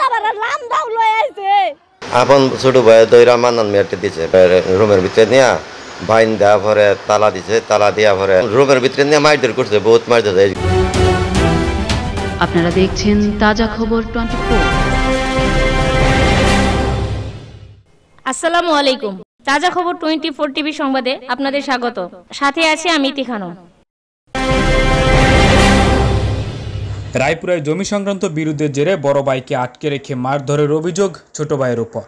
দাও আইছে আপন ছোট ভাই দইরা দিছে রুমের ভিতরে নিয়া বাইন তালা দিছে তালা রুমের ভিতরে নিয়ে মারধর করছে বহুত মারধর আপনারা দেখছেন তাজা খবর আসসালামু আলাইকুম তাজা খবর টোয়েন্টি ফোর টিভি সংবাদে আপনাদের স্বাগত সাথে আছে আমি ইতি রায়পুরায় জমি সংক্রান্ত বিরোধের জেরে বড় ভাইকে আটকে রেখে মারধরের অভিযোগ ছোট ভাইয়ের ওপর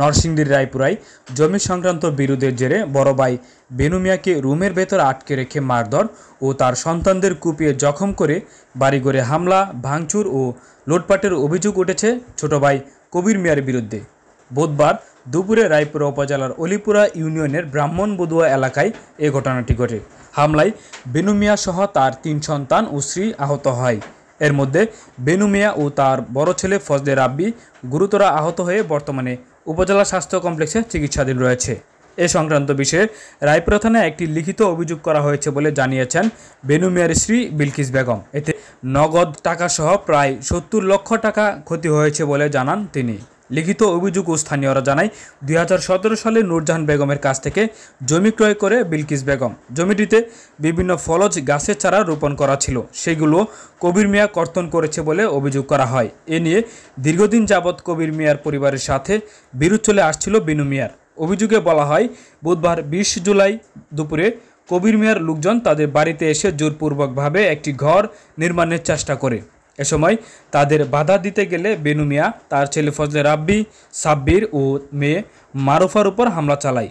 নরসিংদীর রায়পুরায় জমি সংক্রান্ত বিরোধের জেরে বড় ভাই বেনু মিয়াকে রুমের ভেতর আটকে রেখে মারধর ও তার সন্তানদের কুপিয়ে জখম করে বাড়িঘরে হামলা ভাঙচুর ও লোটপাটের অভিযোগ উঠেছে ছোট ভাই কবির মিয়ার বিরুদ্ধে বুধবার দুপুরে রায়পুর উপজেলার অলিপুরা ইউনিয়নের ব্রাহ্মণবদুয়া এলাকায় এ ঘটনাটি ঘটে হামলায় বেনুমিয়া সহ তার তিন সন্তান ও স্ত্রী আহত হয় এর মধ্যে বেনুমিয়া ও তার বড় ছেলে ফজলে রাব্বি গুরুতর আহত হয়ে বর্তমানে উপজেলা স্বাস্থ্য কমপ্লেক্সে চিকিৎসাধীন রয়েছে এ সংক্রান্ত বিষয়ে রায়পুরা থানায় একটি লিখিত অভিযোগ করা হয়েছে বলে জানিয়েছেন বেনুমিয়ার স্ত্রী বিলকিস বেগম এতে নগদ টাকাসহ প্রায় সত্তর লক্ষ টাকা ক্ষতি হয়েছে বলে জানান তিনি লিখিত অভিযোগ ও স্থানীয়রা জানায় দুই সালে নূরজাহান বেগমের কাছ থেকে জমি ক্রয় করে বিলকিস বেগম জমিটিতে বিভিন্ন ফলজ গাছের চারা রোপণ করা ছিল সেগুলো কবির মিয়া কর্তন করেছে বলে অভিযোগ করা হয় এ নিয়ে দীর্ঘদিন যাবৎ কবির মিয়ার পরিবারের সাথে বিরোধ চলে আসছিল বিনু মিয়ার অভিযোগে বলা হয় বুধবার বিশ জুলাই দুপুরে কবির মিয়ার লোকজন তাদের বাড়িতে এসে জোরপূর্বকভাবে একটি ঘর নির্মাণের চেষ্টা করে এ সময় তাদের বাধা দিতে গেলে বেনু মিয়া তার ছেলে ফজলে রাব্বি সাব্বির ও মেয়ে মারুফার উপর হামলা চালায়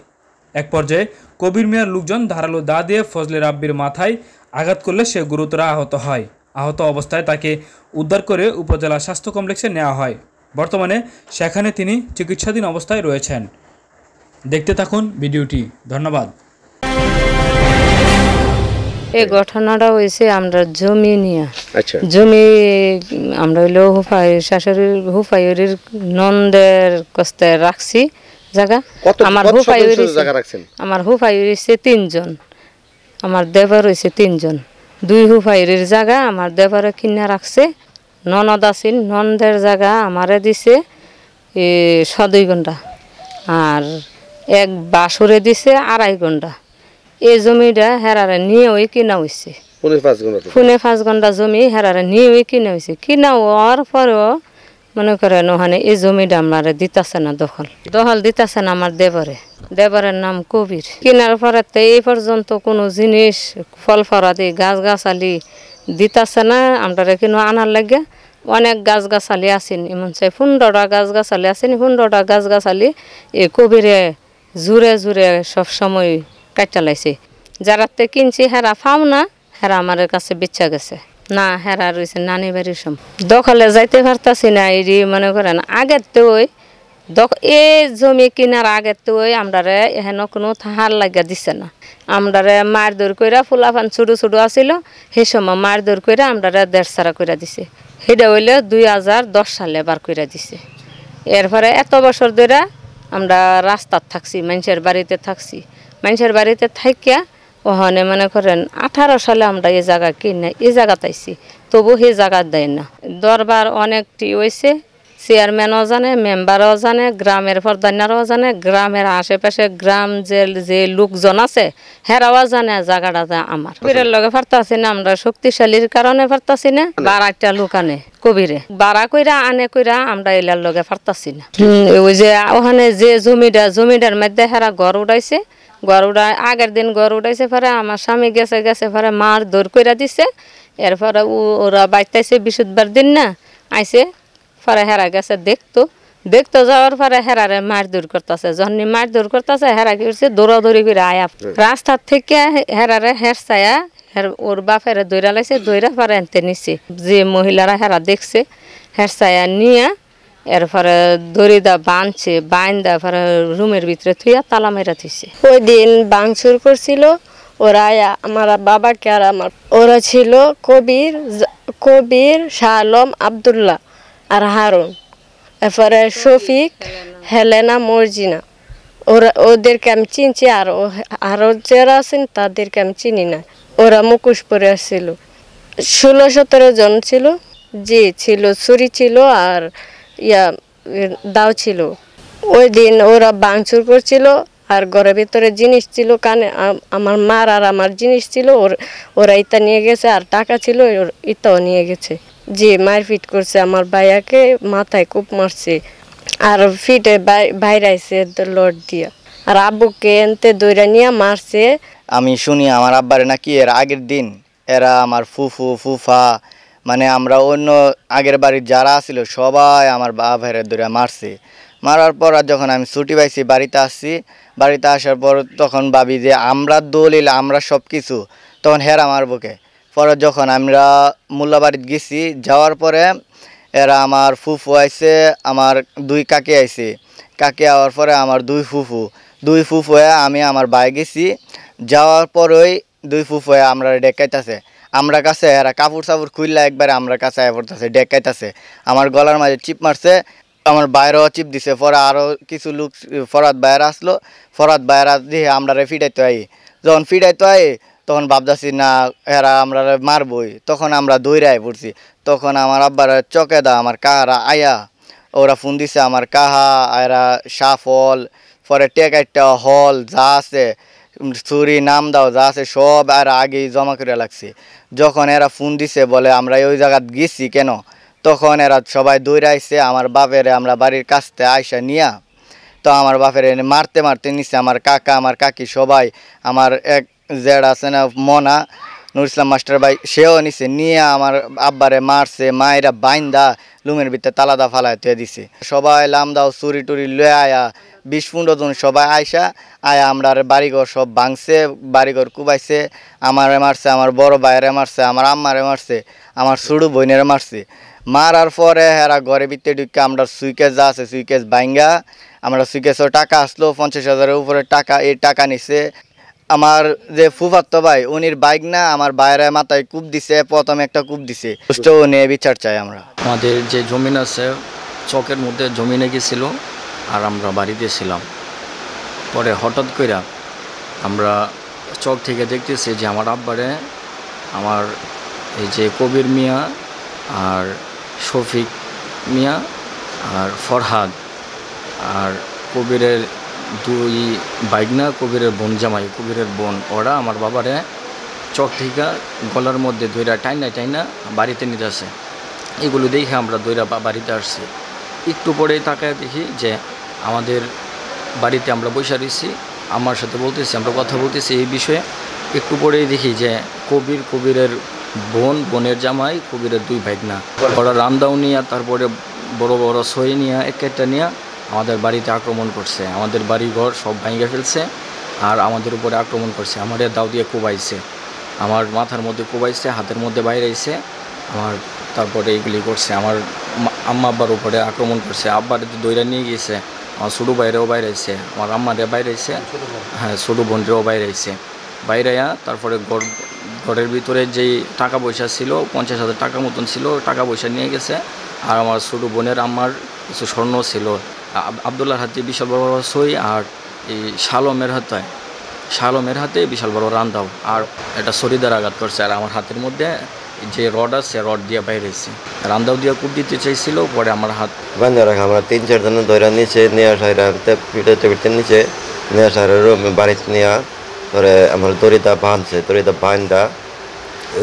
এক পর্যায়ে কবির মিয়ার লোকজন ধারালো দা দিয়ে ফজলে রাব্বির মাথায় আঘাত করলে সে গুরুতর আহত হয় আহত অবস্থায় তাকে উদ্ধার করে উপজেলা স্বাস্থ্য কমপ্লেক্সে নেওয়া হয় বর্তমানে সেখানে তিনি চিকিৎসাধীন অবস্থায় রয়েছেন দেখতে থাকুন ভিডিওটি ধন্যবাদ এই হ্যাঁ। ঘটনাটা হয়েছে আমরা জমি নিয়ে আচ্ছা জমি আমরা হইলো হুফাই শাশুড়ির হুফাইয়ের নন্দের কষ্টে রাখছি জায়গা আমার হুফাইয়ের আমার হুফাইয়ের তিনজন আমার দেবার হয়েছে তিনজন দুই হুফাইয়ের জায়গা আমার দেবারে কিনে রাখছে ননদ আছিল নন্দের জায়গা আমারে দিছে সদুই ঘন্টা আর এক বাসরে দিছে আড়াই ঘন্টা এই জমিটা হেরারে ওই কিনা হয়েছে পুনে পাঁচ ঘন্টা জমি হেরারে ওই কিনা হয়েছে কিনা হওয়ার পরেও মনে করে নহানে এই জমিটা আমার দিতাছে না দখল দখল দিতাছে না আমার দেবরে দেবরের নাম কবির কিনার তো এই পর্যন্ত কোনো জিনিস ফল ফরাতে গাছ গাছালি দিতাছে না আমরা কিনো আনার লাগে অনেক গাছ গাছালি আসেন এমন চাই ফুন্ডটা গাছ গাছালি আসেন ফুন্ডটা গাছ গাছালি এই কবিরে জুড়ে জুড়ে সব সময় কাটা চালাইছে যারা তো কিনছি হেরা ফাও না হেরা আমার কাছে বিচ্ছা গেছে না হেরা রয়েছে নানি বাড়ির সম দখলে যাইতে পারতাছি না এরি মনে করেন আগের তো ওই এই জমি কিনার আগের তো ওই আমরারে এহেন কোনো থাহার লাগিয়া দিছে না আমরারে মার দৌর কইরা ফুলাফান ছোটো ছোটো আসিল সে সময় মার দৌর কইরা আমরারে দেড়সারা কইরা দিছে সেটা হইলে দুই হাজার দশ সালে বার কইরা দিছে এরপরে এত বছর ধরে আমরা রাস্তার থাকছি মানুষের বাড়িতে থাকছি মানুষের বাড়িতে থাকিয়া ওখানে মনে করেন আঠারো সালে আমরা এই জায়গা কিনে এই জায়গা তাইছি তবু সেই জায়গা দেয় না দরবার অনেকটি হয়েছে চেয়ারম্যানও জানে মেম্বারও জানে গ্রামের প্রধানারাও জানে গ্রামের আশেপাশে গ্রাম যে যে লোকজন আছে হেরাও জানে জায়গাটা আমার কবিরের লগে ফারতাছি না আমরা শক্তিশালীর কারণে ফারতাছি না বার একটা লোক আনে কবিরে বাড়া কইরা আনে কইরা আমরা এলার লগে ফারতাছি না ওই যে ওখানে যে জমিটা জমিটার মধ্যে হেরা ঘর উঠাইছে গর উড়া আগের দিন গর উঠাইছে পরে আমার স্বামী গেছে গেছে পরে মার দৌড় করে দিছে এরপরে ওরা বাইতাইছে বিশুদ্ধবার দিন না আইসে পরে হেরা গেছে দেখতো দেখতো যাওয়ার পরে হেরারে মার দৌড় করতেছে যখন মার দৌড় করতেছে হেরা কি করছে দৌড়ি করে আয়া রাস্তার থেকে হেরারে হেরসায়া হের ওর বাপেরে দৌড়া লাইছে দৌড়া পরে এনতে নিছে যে মহিলারা হেরা দেখছে হেরসায়া নিয়ে এরপরে দড়িদা বাঁধছে দা পরে রুমের ভিতরে থুইয়া তালা মেরা থুইছে ওই দিন বাংসুর করছিল ওরা আমার বাবাকে আর আমার ওরা ছিল কবির কবির শালম আবদুল্লাহ আর হারুন এরপরে শফিক হেলেনা মর্জিনা ওরা ওদেরকে আমি চিনছি আর আরও যারা আছেন তাদেরকে আমি চিনি না ওরা মুখোশ পরে আসছিল ষোলো সতেরো জন ছিল জি ছিল ছুরি ছিল আর ইয়া দাও ছিল ওই দিন ওরা বাংচুর করছিল আর ঘরের ভিতরে জিনিস ছিল কানে আমার মার আর আমার জিনিস ছিল ওর ওরা ইতা নিয়ে গেছে আর টাকা ছিল ওর ইতাও নিয়ে গেছে যে মারপিট করছে আমার ভাইয়াকে মাথায় কূপ মারছে আর ফিটে বাইরাইছে লট দিয়া আর আব্বুকে এনতে দইরা নিয়ে মারছে আমি শুনি আমার আব্বারে নাকি এর আগের দিন এরা আমার ফুফু ফুফা মানে আমরা অন্য আগের বাড়ির যারা ছিল সবাই আমার বাবা ভাইয়ের দূরে মারছি মারার পর আর যখন আমি ছুটি পাইছি বাড়িতে আসছি বাড়িতে আসার পর তখন ভাবি যে আমরা দলিল আমরা সব কিছু তখন হেরা আমার বুকে পরে যখন আমরা বাড়িতে গেছি যাওয়ার পরে এরা আমার ফুফু আইছে আমার দুই কাকি আইছে কাকি আওয়ার পরে আমার দুই ফুফু দুই ফুফু আমি আমার বাই গেছি যাওয়ার পরই দুই ফুফু আমরা ডেকাইতেছে আমরা কাছে এরা কাপড় চাপড় খুললা একবারে আমরা কাছে আয় পড়তেছে ডেকাইতেছে আমার গলার মাঝে চিপ মারছে আমার বাইরেও চিপ দিছে পরে আরও কিছু লোক ফরাত বাইর আসলো ফরাত বাইরে দিয়ে আমরা ফিটাইতে আই যখন ফিটাইতে আই তখন ভাবতেছি না এরা আমরা মারবই তখন আমরা রায় পড়ছি তখন আমার আব্বার চকে দা আমার কাহারা আয়া ওরা ফোন দিছে আমার কাহা এরা সাফল পরে টেকাইটা হল যা আছে চুরি নাম দাও যা আছে সব আর আগেই জমা করে লাগছে যখন এরা ফোন দিছে বলে আমরা ওই জায়গাত গেছি কেন তখন এরা সবাই দৌড়াইছে আমার বাপের আমরা বাড়ির কাছতে আইসা নিয়া তো আমার বাপের মারতে মারতে নিছে আমার কাকা আমার কাকি সবাই আমার এক জেড আছে না মনা নুর ইসলাম মাস্টার ভাই সেও নিছে নিয়ে আমার আব্বারে মারছে মায়েরা বাইন্দা লুমের ভিতরে তালাদা ফালায় তুই দিছে সবাই লামদাও চুরি টুরি লয়ে আয়া বিশ পনেরো জন সবাই আয়সা আয়া আমরা বাড়িঘর সব ভাঙছে বাড়িঘর কুবাইছে আমার মারছে আমার বড় ভাইয়ের মারছে আমার আম্মারে মারছে আমার সুড়ু বোনের মারছে মারার পরে হেরা ঘরে ভিতরে ঢুকে আমরা সুইকেস যা আছে সুইকেস বাইঙ্গা আমরা সুইকেসও টাকা আসলো পঞ্চাশ হাজারের উপরে টাকা এই টাকা নিছে আমার যে ফুফাত্তো ভাই উনির বাইক না আমার বাইরে মাথায় কূপ দিছে প্রথমে একটা কূপ দিছে সুস্থ নিয়ে বিচার চাই আমরা আমাদের যে জমিন আছে চকের মধ্যে জমিনে গেছিল আর আমরা বাড়িতে ছিলাম পরে হঠাৎ কইরা আমরা চক থেকে দেখতেছি যে আমার আব্বারে আমার এই যে কবির মিয়া আর শফিক মিয়া আর ফরহাদ আর কবিরের দুই বাইগনা কবিরের বোন জামাই কবিরের বোন ওরা আমার বাবারে চক থেকে গলার মধ্যে দইরা টাইনা টাইনা বাড়িতে নিতে আসে এগুলো দেখে আমরা দইরা বাড়িতে আসছি একটু পরেই তাকায় দেখি যে আমাদের বাড়িতে আমরা বৈশা দিচ্ছি আমার সাথে বলতেছি আমরা কথা বলতেছি এই বিষয়ে একটু পরেই দেখি যে কবির কবিরের বোন বোনের জামাই কবিরের দুই ভাইগনা ওরা রামদাও নিয়ে তারপরে বড় বড় সই নিয়ে একটা নিয়ে আমাদের বাড়িতে আক্রমণ করছে আমাদের বাড়ি ঘর সব ভাঙিয়ে ফেলছে আর আমাদের উপরে আক্রমণ করছে আমার দাও দিয়ে কোবাইছে আমার মাথার মধ্যে কোবাইছে হাতের মধ্যে বাইরে আইসে আমার তারপরে এইগুলি করছে আমার আম্মা আব্বার উপরে আক্রমণ করছে আব্বার দইরা নিয়ে গিয়েছে আমার ছোটো বাইরেও বাইরে আইসে আমার আম্মারে বাইরে আইসে হ্যাঁ ছোটো বোনরেও বাইরে আইসে বাইরে তারপরে ঘর ঘরের ভিতরে যেই টাকা পয়সা ছিল পঞ্চাশ হাজার টাকা মতন ছিল টাকা পয়সা নিয়ে গেছে আর আমার ছোটো বোনের আমার কিছু স্বর্ণ ছিল আবদুল্লাহর হাতে বিশাল বড় বড় সই আর এই শালমের হাতে শালমের হাতে বিশাল বড় রান দাও আর এটা শরীরের আঘাত করছে আর আমার হাতের মধ্যে যে রড আছে রড দিয়ে বাইরেছে রান্দাও দিয়ে কূপ দিতে চাইছিল পরে আমার হাত বান্ধা রাখা আমরা তিন চার দিন ধরে নিচে নিয়ে আসা পিঠে পিঠে নিচে নিয়ে আসা রুমে বাড়িতে নিয়ে ধরে আমার দড়িদা বাঁধছে দড়িটা বাঁধা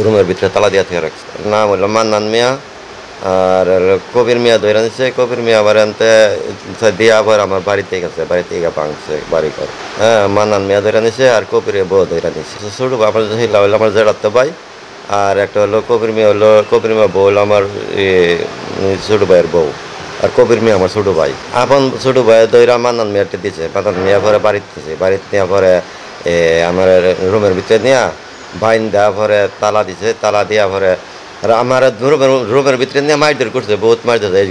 রুমের ভিতরে তালা দিয়ে থেকে রাখছে নাম হলো মান্নান মিয়া আর কবির মিয়া ধরে আনছে কবির মিয়া আবার আনতে দিয়া আবার আমার বাড়িতে গেছে বাড়িতে গা পাংছে বাড়ি ঘর হ্যাঁ মানান মিয়া ধরে নিছে আর কবির বউ ধরে আনছে শুরু আমার হইলা হইলো আমার জেড়াতে ভাই আর একটা হলো কবির মিয়া হলো কবির মিয়া বউ হলো আমার ছোটো ভাইয়ের বউ আর কবির মিয়া আমার ছোটো ভাই আপন ছোটো ভাই দইরা মানান মিয়াটি দিছে মানান মিয়া পরে বাড়িতে দিছে বাড়িতে নেওয়া পরে আমার রুমের ভিতরে নিয়া বাইন দেওয়া পরে তালা দিছে তালা দেওয়া পরে हमारा ध्रुव ध्रुव मित्र ने बहुत मारिदर